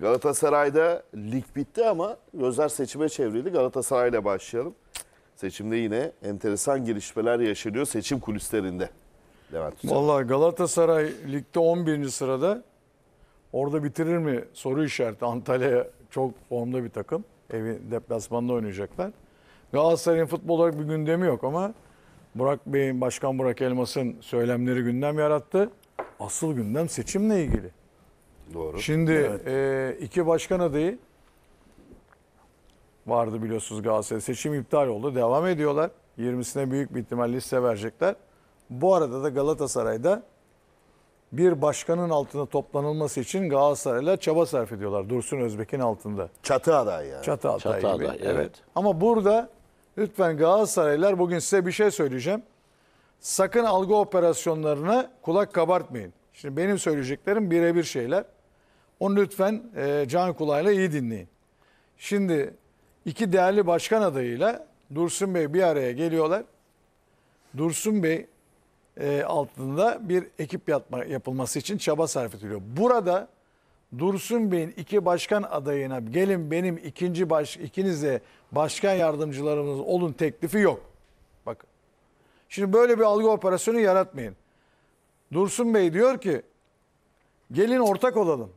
Galatasaray'da lig bitti ama gözler seçime çevrildi. Galatasaray'la başlayalım. Seçimde yine enteresan gelişmeler yaşanıyor seçim kulislerinde. Levent Hocam. Vallahi Galatasaray ligde 11. sırada. Orada bitirir mi soru işareti. Antalya çok formda bir takım. Evi deplasmanda oynayacaklar. Galatasaray'ın futbol olarak bir gündemi yok ama Burak Bey'in, Başkan Burak Elmas'ın söylemleri gündem yarattı. Asıl gündem seçimle ilgili. Doğru. Şimdi evet. e, iki başkan adayı vardı biliyorsunuz Galatasaray. Seçim iptal oldu. Devam ediyorlar. 20'sine büyük bir ihtimal liste verecekler. Bu arada da Galatasaray'da bir başkanın altında toplanılması için Galatasaray'la çaba sarf ediyorlar. Dursun Özbek'in altında. Çatı aday yani. Çatı aday Çatı Aday, evet. evet. Ama burada lütfen Galatasaraylar bugün size bir şey söyleyeceğim. Sakın algı operasyonlarına kulak kabartmayın. Şimdi benim söyleyeceklerim birebir şeyler. Onu lütfen e, can kulağıyla iyi dinleyin. Şimdi iki değerli başkan adayıyla Dursun Bey bir araya geliyorlar. Dursun Bey e, altında bir ekip yapma, yapılması için çaba sarf ediliyor. Burada Dursun Bey'in iki başkan adayına gelin benim ikinci baş, ikiniz de başkan yardımcılarımız olun teklifi yok. Bakın. Şimdi böyle bir algı operasyonu yaratmayın. Dursun Bey diyor ki gelin ortak olalım.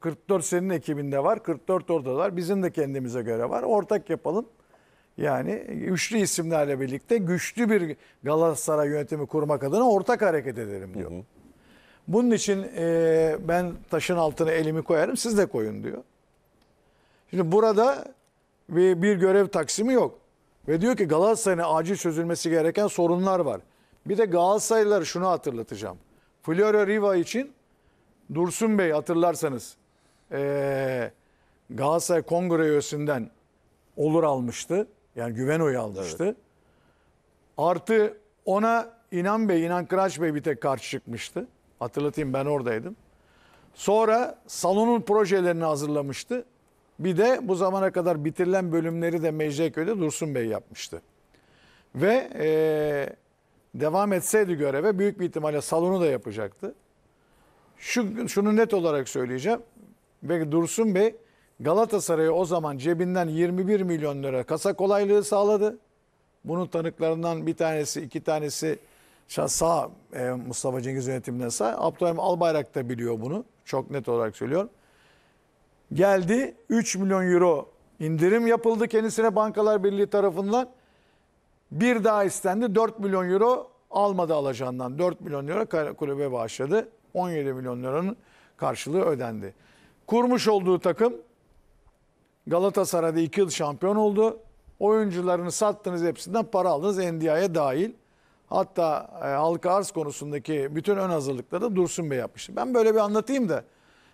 44 senin ekibinde var, 44 oradalar. Bizim de kendimize göre var. Ortak yapalım. Yani üçlü isimlerle birlikte güçlü bir Galatasaray yönetimi kurmak adına ortak hareket edelim diyor. Hı hı. Bunun için e, ben taşın altına elimi koyarım, siz de koyun diyor. Şimdi burada bir, bir görev taksimi yok. Ve diyor ki Galatasaray'ın acil çözülmesi gereken sorunlar var. Bir de Galatasaraylıları şunu hatırlatacağım. Flora Riva için Dursun Bey hatırlarsanız ee, Galatasaray Kongre üyesinden olur almıştı. Yani güven oyu almıştı. Evet. Artı ona İnan Bey, İnan Kıraç Bey bir tek karşı çıkmıştı. Hatırlatayım ben oradaydım. Sonra salonun projelerini hazırlamıştı. Bir de bu zamana kadar bitirilen bölümleri de Mecidiyeköy'de Dursun Bey yapmıştı. Ve e, devam etseydi göreve büyük bir ihtimalle salonu da yapacaktı. Şu, şunu net olarak söyleyeceğim. Ve Dursun Bey Galatasaray'a o zaman cebinden 21 milyon lira kasa kolaylığı sağladı. Bunun tanıklarından bir tanesi, iki tanesi sağ e, Mustafa Cengiz yönetiminden sağ. Abdurrahim Albayrak da biliyor bunu. Çok net olarak söylüyorum. Geldi 3 milyon euro indirim yapıldı kendisine Bankalar Birliği tarafından. Bir daha istendi 4 milyon euro almadı alacağından. 4 milyon euro kulübe bağışladı. 17 milyon euronun karşılığı ödendi. Kurmuş olduğu takım Galatasaray'da 2 yıl şampiyon oldu. Oyuncularını sattınız hepsinden para aldınız NDI'ye dahil. Hatta e, halka arz konusundaki bütün ön hazırlıkları da Dursun Bey yapmıştı. Ben böyle bir anlatayım da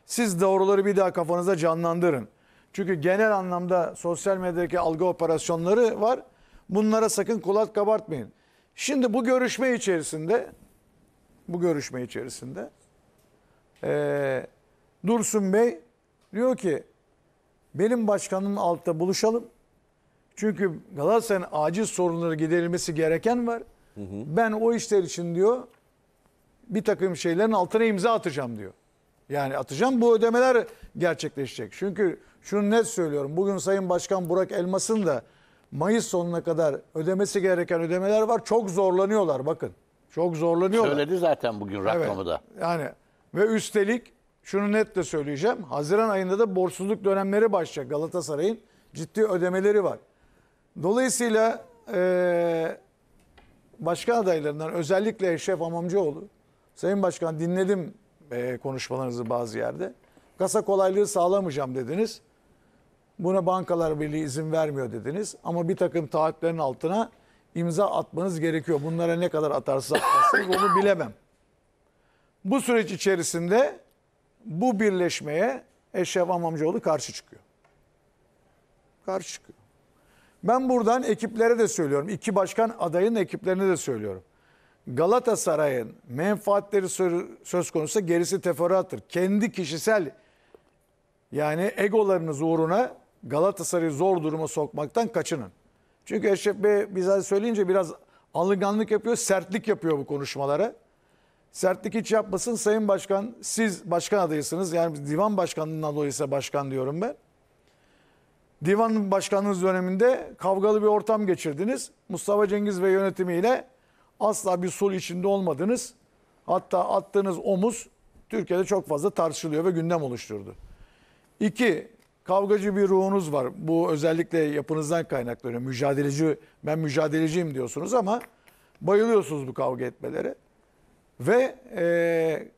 siz doğruları bir daha kafanıza canlandırın. Çünkü genel anlamda sosyal medyadaki algı operasyonları var. Bunlara sakın kulak kabartmayın. Şimdi bu görüşme içerisinde bu görüşme içerisinde e, Dursun Bey diyor ki benim başkanın altta buluşalım. Çünkü Galatasaray'ın acil sorunları giderilmesi gereken var. Hı hı. Ben o işler için diyor bir takım şeylerin altına imza atacağım diyor. Yani atacağım bu ödemeler gerçekleşecek. Çünkü şunu net söylüyorum. Bugün Sayın Başkan Burak Elmas'ın da Mayıs sonuna kadar ödemesi gereken ödemeler var. Çok zorlanıyorlar bakın. Çok zorlanıyorlar. Söyledi zaten bugün rakamı evet. da. Yani ve üstelik şunu net de söyleyeceğim. Haziran ayında da borçsuzluk dönemleri başlayacak Galatasaray'ın. Ciddi ödemeleri var. Dolayısıyla e, başka adaylarından özellikle Eşref Amamcıoğlu. Sayın Başkan dinledim e, konuşmalarınızı bazı yerde. Kasa kolaylığı sağlamayacağım dediniz. Buna bankalar birliği izin vermiyor dediniz. Ama bir takım taahhütlerin altına imza atmanız gerekiyor. Bunlara ne kadar atarsa atmazsınız onu bilemem. Bu süreç içerisinde bu birleşmeye Eşref Amamcıoğlu karşı çıkıyor. Karşı çıkıyor. Ben buradan ekiplere de söylüyorum. İki başkan adayın ekiplerine de söylüyorum. Galatasaray'ın menfaatleri söz konusu gerisi teferruattır. Kendi kişisel yani egolarınız uğruna Galatasaray'ı zor duruma sokmaktan kaçının. Çünkü Eşref Bey bize söyleyince biraz alınganlık yapıyor, sertlik yapıyor bu konuşmalara. Sertlik hiç yapmasın Sayın Başkan. Siz başkan adayısınız. Yani divan başkanlığından dolayısıyla başkan diyorum ben. Divan başkanınız döneminde kavgalı bir ortam geçirdiniz. Mustafa Cengiz ve yönetimiyle asla bir sul içinde olmadınız. Hatta attığınız omuz Türkiye'de çok fazla tartışılıyor ve gündem oluşturdu. İki, kavgacı bir ruhunuz var. Bu özellikle yapınızdan kaynaklanıyor. Mücadeleci, ben mücadeleciyim diyorsunuz ama bayılıyorsunuz bu kavga etmelere. Ve e,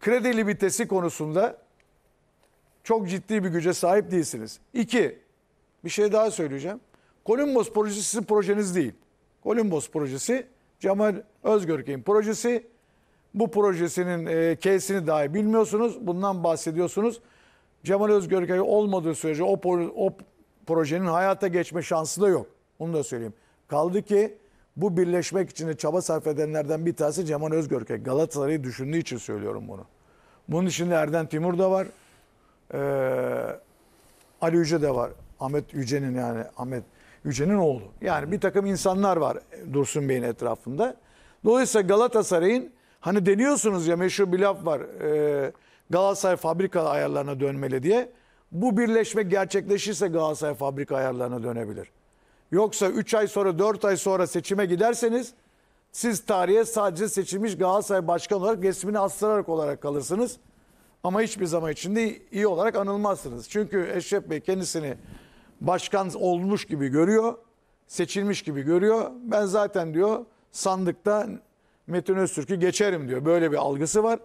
kredi limitesi konusunda çok ciddi bir güce sahip değilsiniz. İki, bir şey daha söyleyeceğim. Columbus projesi sizin projeniz değil. Columbus projesi Cemal Özgörkey'in projesi. Bu projesinin e, K'sini dahi bilmiyorsunuz. Bundan bahsediyorsunuz. Cemal Özgürkay olmadığı sürece o, o projenin hayata geçme şansı da yok. Onu da söyleyeyim. Kaldı ki bu birleşmek için de çaba sarf edenlerden bir tanesi Cemal Özgürkay. Galatasaray'ı düşündüğü için söylüyorum bunu. Bunun içinde Erdem Timur da var. Ee, Ali Yüce de var. Ahmet Yüce'nin yani Ahmet Yüce'nin oğlu. Yani bir takım insanlar var Dursun Bey'in etrafında. Dolayısıyla Galatasaray'ın hani deniyorsunuz ya meşhur bir laf var. Eee Galatasaray fabrika ayarlarına dönmeli diye. Bu birleşme gerçekleşirse Galatasaray fabrika ayarlarına dönebilir. Yoksa 3 ay sonra 4 ay sonra seçime giderseniz siz tarihe sadece seçilmiş Galatasaray başkan olarak resmini astırarak olarak kalırsınız. Ama hiçbir zaman içinde iyi olarak anılmazsınız. Çünkü Eşref Bey kendisini başkan olmuş gibi görüyor. Seçilmiş gibi görüyor. Ben zaten diyor sandıkta Metin Öztürk'ü geçerim diyor. Böyle bir algısı var.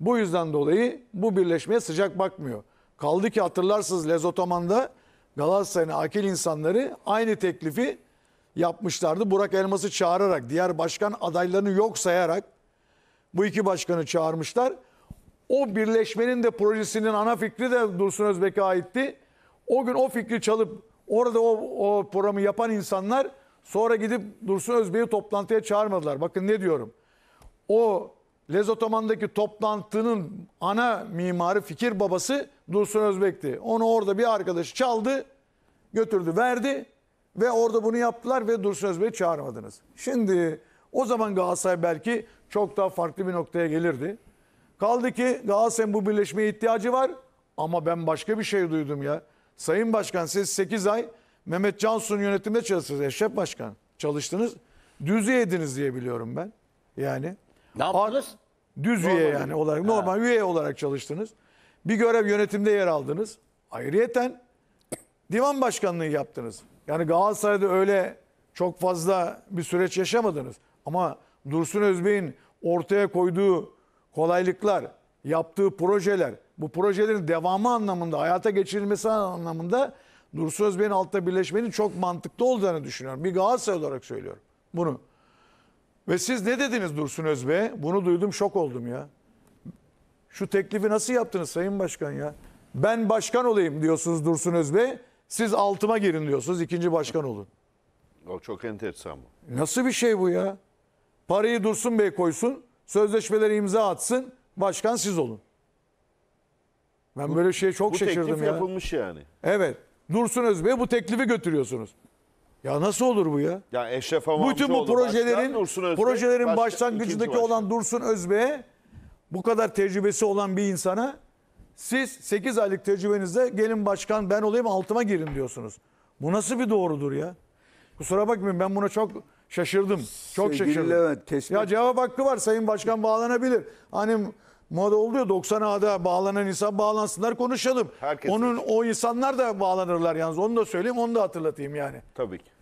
Bu yüzden dolayı bu birleşmeye sıcak bakmıyor. Kaldı ki hatırlarsınız Lezotoman'da Galatasaray'ın akil insanları aynı teklifi yapmışlardı. Burak Elmas'ı çağırarak, diğer başkan adaylarını yok sayarak bu iki başkanı çağırmışlar. O birleşmenin de projesinin ana fikri de Dursun Özbek'e aitti. O gün o fikri çalıp orada o, o programı yapan insanlar sonra gidip Dursun Özbek'i toplantıya çağırmadılar. Bakın ne diyorum. O Lezotoman'daki toplantının ana mimarı fikir babası Dursun Özbek'ti. Onu orada bir arkadaş çaldı, götürdü, verdi ve orada bunu yaptılar ve Dursun Özbek'i çağırmadınız. Şimdi o zaman Galatasaray belki çok daha farklı bir noktaya gelirdi. Kaldı ki Galatasaray'ın bu birleşmeye ihtiyacı var ama ben başka bir şey duydum ya. Sayın Başkan siz 8 ay Mehmet Cansu'nun yönetiminde çalıştınız. Eşref Başkan çalıştınız. Düzey yediniz diye biliyorum ben. Yani ne yaptınız? Art, düz normal üye yani olarak, ha. normal üye olarak çalıştınız. Bir görev yönetimde yer aldınız. Ayrıyeten divan başkanlığı yaptınız. Yani Galatasaray'da öyle çok fazla bir süreç yaşamadınız. Ama Dursun Özbey'in ortaya koyduğu kolaylıklar, yaptığı projeler, bu projelerin devamı anlamında, hayata geçirilmesi anlamında Dursun Özbey'in altta birleşmenin çok mantıklı olduğunu düşünüyorum. Bir Galatasaray olarak söylüyorum bunu. Ve siz ne dediniz Dursun Özbey? Bunu duydum şok oldum ya. Şu teklifi nasıl yaptınız Sayın Başkan ya? Ben başkan olayım diyorsunuz Dursun Özbey. Siz altıma girin diyorsunuz ikinci başkan olun. O çok enteresan bu. Nasıl bir şey bu ya? Parayı Dursun Bey koysun, sözleşmeleri imza atsın, başkan siz olun. Ben bu, böyle şeye çok şaşırdım ya. Bu teklif yapılmış yani. Evet. Dursun Özbey bu teklifi götürüyorsunuz. Ya nasıl olur bu ya? Yani Eşref Bütün bu projelerin Dursun Özbek projelerin başkan- başlangıcındaki olan Dursun Özbey'e bu kadar tecrübesi olan bir insana siz 8 aylık tecrübenizde gelin başkan ben olayım altıma girin diyorsunuz. Bu nasıl bir doğrudur ya? Kusura bakmayın ben buna çok şaşırdım. Çok Sevgili şaşırdım. Levent, tespit- Ya cevap hakkı var. Sayın Başkan bağlanabilir. Hani moda oluyor 90 ağda bağlanan insan bağlansınlar konuşalım. Herkes Onun için. o insanlar da bağlanırlar yalnız onu da söyleyeyim onu da hatırlatayım yani. Tabii ki.